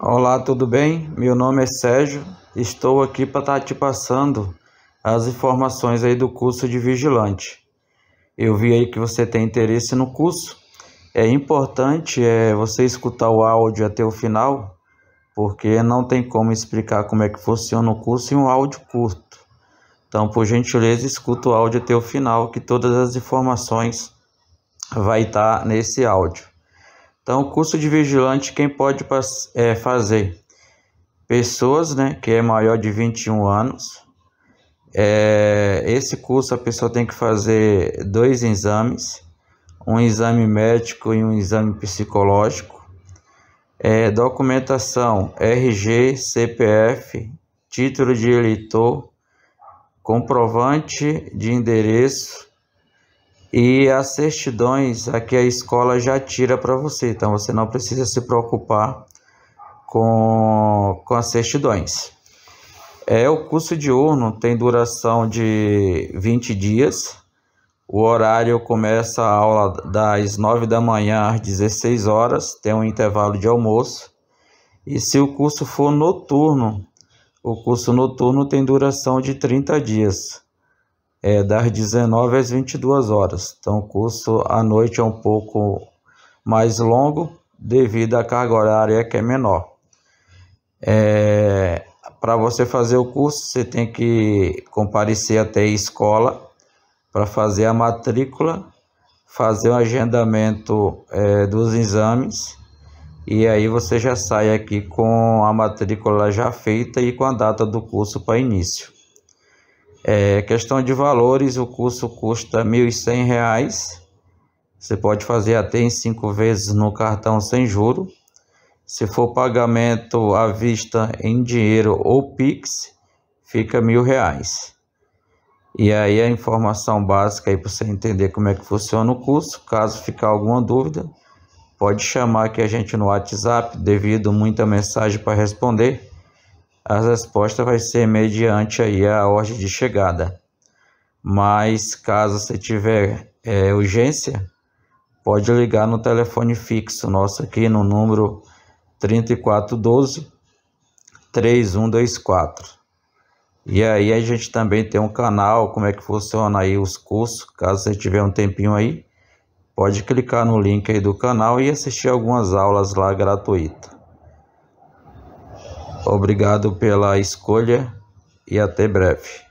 Olá, tudo bem? Meu nome é Sérgio. Estou aqui para estar tá te passando as informações aí do curso de vigilante. Eu vi aí que você tem interesse no curso. É importante é, você escutar o áudio até o final, porque não tem como explicar como é que funciona o curso em um áudio curto. Então, por gentileza, escuta o áudio até o final, que todas as informações vai estar tá nesse áudio. Então, o curso de vigilante, quem pode é, fazer? Pessoas, né, que é maior de 21 anos. É, esse curso a pessoa tem que fazer dois exames, um exame médico e um exame psicológico. É, documentação, RG, CPF, título de eleitor, comprovante de endereço, e as certidões aqui a escola já tira para você, então você não precisa se preocupar com, com as certidões. É, o curso diurno tem duração de 20 dias. O horário começa a aula das 9 da manhã às 16 horas, tem um intervalo de almoço. E se o curso for noturno, o curso noturno tem duração de 30 dias é, das 19 às 22 horas. Então, o curso à noite é um pouco mais longo devido à carga horária que é menor. É, para você fazer o curso, você tem que comparecer até a escola para fazer a matrícula, fazer o agendamento é, dos exames e aí você já sai aqui com a matrícula já feita e com a data do curso para início. É, questão de valores, o curso custa R$ 1.100. Você pode fazer até em cinco vezes no cartão sem juro. Se for pagamento à vista em dinheiro ou Pix, fica mil reais. E aí a informação básica aí para você entender como é que funciona o curso. Caso ficar alguma dúvida, pode chamar aqui a gente no WhatsApp, devido muita mensagem para responder a resposta vai ser mediante aí a ordem de chegada. Mas caso você tiver é, urgência, pode ligar no telefone fixo nosso aqui no número 3412 3124. E aí a gente também tem um canal, como é que funciona aí os cursos, caso você tiver um tempinho aí, pode clicar no link aí do canal e assistir algumas aulas lá gratuitas. Obrigado pela escolha e até breve.